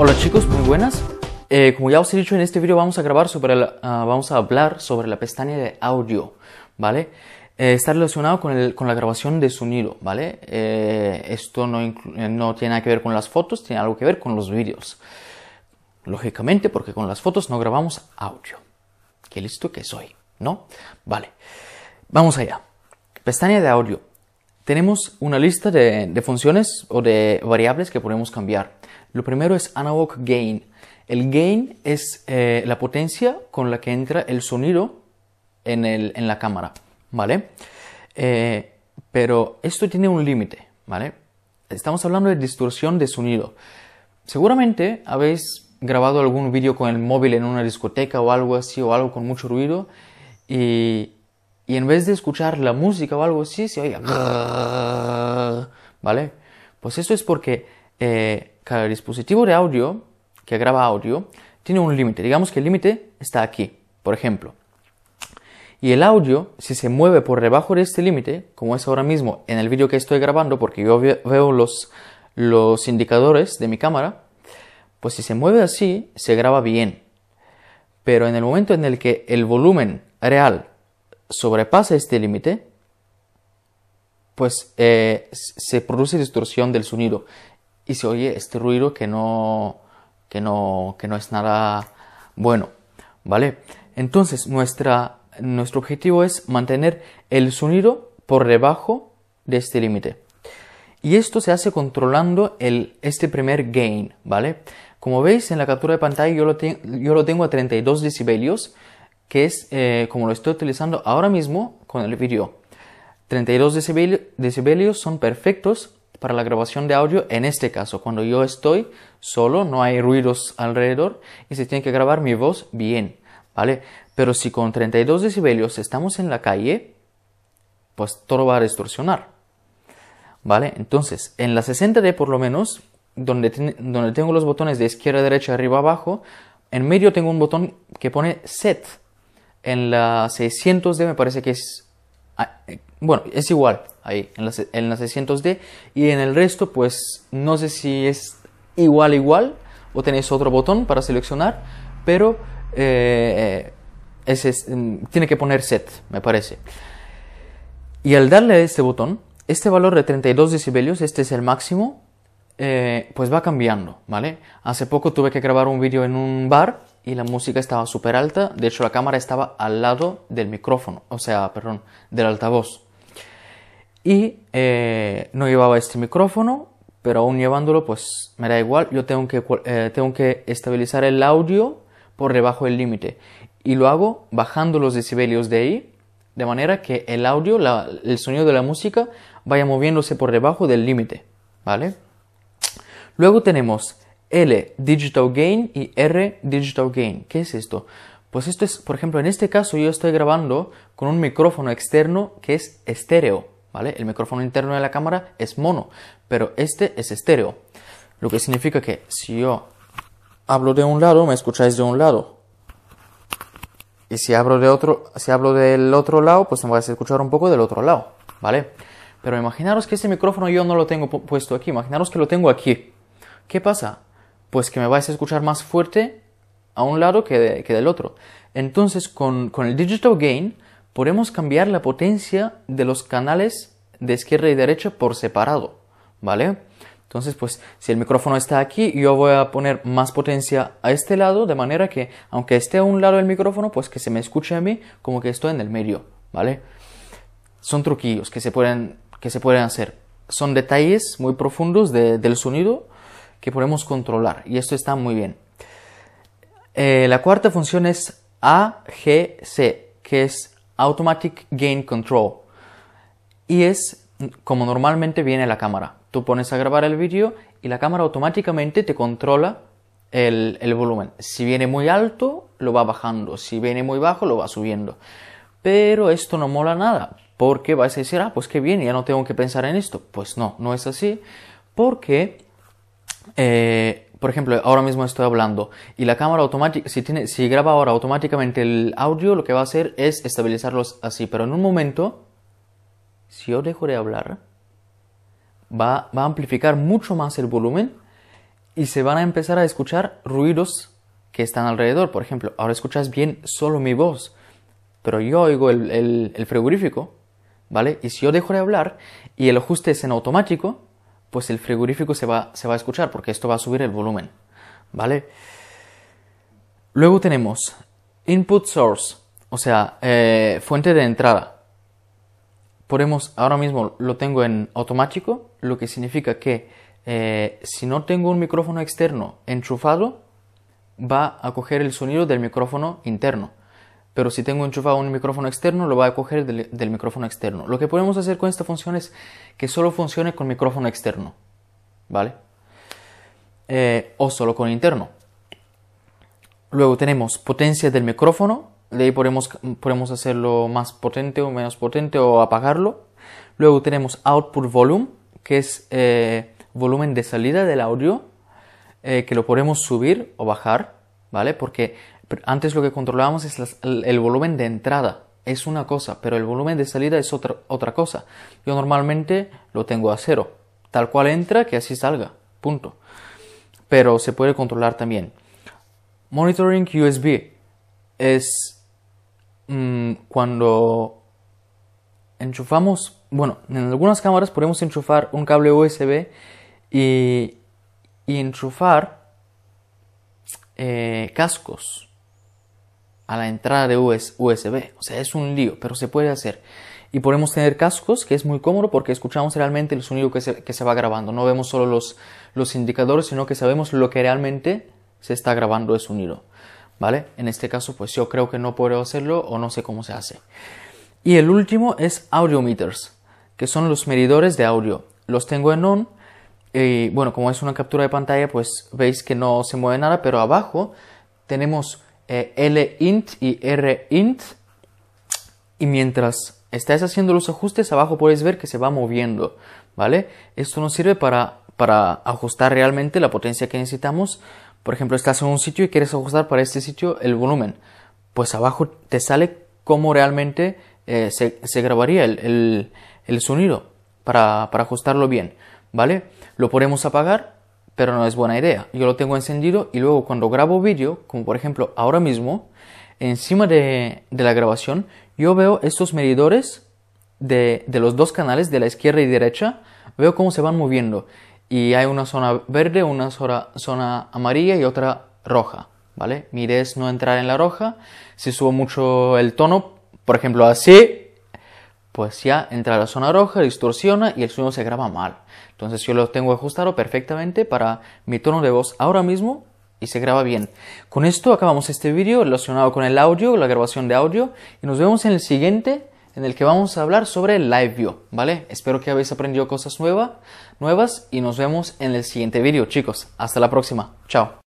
Hola chicos, muy buenas. Eh, como ya os he dicho, en este vídeo vamos a grabar ah, vamos a hablar sobre la pestaña de audio, ¿vale? Eh, está relacionado con, la grabación de sonido, ¿vale? Eh, esto no, no tiene nada que ver con las fotos, tiene algo que ver con los vídeos. Lógicamente, porque con las fotos no grabamos audio. Qué listo que soy, ¿no? Vale. Vamos allá. Pestaña de audio. Tenemos una lista de, funciones o de variables que podemos cambiar. Lo primero es analog gain. El gain es eh, la potencia con la que entra el sonido en, el, en la cámara, ¿vale? Eh, pero esto tiene un límite, ¿vale? Estamos hablando de distorsión de sonido. Seguramente habéis grabado algún vídeo con el móvil en una discoteca o algo así, o algo con mucho ruido, y y en vez de escuchar la música o algo así, se oye... ¿Vale? Pues esto es porque eh, cada dispositivo de audio que graba audio tiene un límite. Digamos que el límite está aquí, por ejemplo. Y el audio, si se mueve por debajo de este límite, como es ahora mismo en el vídeo que estoy grabando, porque yo veo los, los indicadores de mi cámara, pues si se mueve así, se graba bien. Pero en el momento en el que el volumen real sobrepasa este límite, pues eh, se produce distorsión del sonido y se oye este ruido que no, que no, que no es nada bueno, ¿vale? Entonces, nuestra, nuestro objetivo es mantener el sonido por debajo de este límite. Y esto se hace controlando el, este primer gain, ¿vale? Como veis en la captura de pantalla yo lo, yo lo tengo a 32 decibelios que es eh, como lo estoy utilizando ahora mismo con el vídeo. 32 decibelios, decibelios son perfectos para la grabación de audio en este caso, cuando yo estoy solo, no hay ruidos alrededor y se tiene que grabar mi voz bien, ¿vale? Pero si con 32 decibelios estamos en la calle, pues todo va a distorsionar, ¿vale? Entonces, en la 60D por lo menos, donde, donde tengo los botones de izquierda, derecha, arriba, abajo, en medio tengo un botón que pone set, en la 600D me parece que es, ah, eh, bueno, es igual ahí, en la, 600D. Y en el resto, pues no sé si es igual, igual, o tenéis otro botón para seleccionar, pero eh, mm, tiene que poner set, me parece. Y al darle a este botón, este valor de 32 decibelios, este es el máximo, eh, pues va cambiando, ¿vale? Hace poco tuve que grabar un vídeo en un bar y la música estaba súper alta. De hecho, la cámara estaba al lado del micrófono, o sea, perdón, del altavoz. Y eh, no llevaba este micrófono, pero aún llevándolo, pues me da igual. Yo tengo que, eh, tengo que estabilizar el audio por debajo del límite. Y lo hago bajando los decibelios de ahí, de manera que el audio, el sonido de la música, vaya moviéndose por debajo del límite. ¿Vale? Luego tenemos L digital gain y R digital gain. ¿Qué es esto? Pues esto es, por ejemplo, en este caso yo estoy grabando con un micrófono externo que es estéreo, ¿vale? El micrófono interno de la cámara es mono, pero este es estéreo. Lo que significa que si yo hablo de un lado, me escucháis de un lado. Y si hablo de otro, si hablo del otro lado, pues me vais a escuchar un poco del otro lado, ¿vale? Pero imaginaros que este micrófono yo no lo tengo puesto aquí, imaginaros que lo tengo aquí. ¿Qué pasa? pues que me vais a escuchar más fuerte a un lado que, que del otro. Entonces, con, el digital gain podemos cambiar la potencia de los canales de izquierda y derecha por separado, ¿vale? Entonces, pues si el micrófono está aquí, yo voy a poner más potencia a este lado, de manera que aunque esté a un lado el micrófono, pues que se me escuche a mí como que estoy en el medio, ¿vale? Son truquillos que se pueden, que se pueden hacer. Son detalles muy profundos del sonido que podemos controlar y esto está muy bien. Eh, la cuarta función es AGC, que es Automatic Gain Control y es como normalmente viene la cámara. Tú pones a grabar el vídeo y la cámara automáticamente te controla el, volumen. Si viene muy alto, lo va bajando. Si viene muy bajo, lo va subiendo. Pero esto no mola nada, porque vas a decir, ah, pues qué bien, ya no tengo que pensar en esto. Pues no, no es así, porque eh, por ejemplo, ahora mismo estoy hablando y la cámara automática, si, tiene, si graba ahora automáticamente el audio, lo que va a hacer es estabilizarlos así. Pero en un momento, si yo dejo de hablar, va, a amplificar mucho más el volumen y se van a empezar a escuchar ruidos que están alrededor. Por ejemplo, ahora escuchas bien solo mi voz, pero yo oigo el, el frigorífico, ¿vale? Y si yo dejo de hablar y el ajuste es en automático, pues el frigorífico se va, se va a escuchar porque esto va a subir el volumen, ¿vale? Luego tenemos input source, o sea, eh, fuente de entrada. Podemos, ahora mismo lo tengo en automático, lo que significa que eh, si no tengo un micrófono externo enchufado, va a coger el sonido del micrófono interno pero si tengo enchufado un micrófono externo lo va a coger del, micrófono externo. Lo que podemos hacer con esta función es que solo funcione con micrófono externo, ¿vale? Eh, o solo con interno. Luego tenemos potencia del micrófono, de ahí podemos, podemos hacerlo más potente o menos potente o apagarlo. Luego tenemos output volume, que es eh, volumen de salida del audio, eh, que lo podemos subir o bajar, ¿vale? Porque antes lo que controlábamos es el volumen de entrada, es una cosa, pero el volumen de salida es otra, otra cosa. Yo normalmente lo tengo a cero, tal cual entra que así salga, punto. Pero se puede controlar también. Monitoring USB es mm, cuando enchufamos, bueno, en algunas cámaras podemos enchufar un cable USB y, enchufar eh, cascos a la entrada de USB. O sea, es un lío, pero se puede hacer. Y podemos tener cascos, que es muy cómodo porque escuchamos realmente el sonido que se, va grabando. No vemos solo los, los indicadores, sino que sabemos lo que realmente se está grabando de sonido. ¿Vale? En este caso, pues yo creo que no puedo hacerlo o no sé cómo se hace. Y el último es Audiometers, que son los medidores de audio. Los tengo en on. Y bueno, como es una captura de pantalla, pues veis que no se mueve nada, pero abajo tenemos eh, l int y R int Y mientras estáis haciendo los ajustes, abajo puedes ver que se va moviendo, ¿vale? Esto nos sirve para, para ajustar realmente la potencia que necesitamos. Por ejemplo, estás en un sitio y quieres ajustar para este sitio el volumen. Pues abajo te sale cómo realmente eh, se, grabaría el, sonido para, para ajustarlo bien, ¿vale? Lo podemos apagar pero no es buena idea. Yo lo tengo encendido y luego cuando grabo vídeo, como por ejemplo ahora mismo, encima de, la grabación, yo veo estos medidores de, los dos canales, de la izquierda y derecha, veo cómo se van moviendo. Y hay una zona verde, una zona, zona amarilla y otra roja, ¿vale? Mi idea es no entrar en la roja. Si subo mucho el tono, por ejemplo así, pues ya entra la zona roja, distorsiona y el sonido se graba mal. Entonces yo lo tengo ajustado perfectamente para mi tono de voz ahora mismo y se graba bien. Con esto acabamos este vídeo relacionado con el audio, la grabación de audio y nos vemos en el siguiente en el que vamos a hablar sobre Live View, ¿vale? Espero que habéis aprendido cosas nuevas y nos vemos en el siguiente vídeo, chicos. Hasta la próxima. Chao.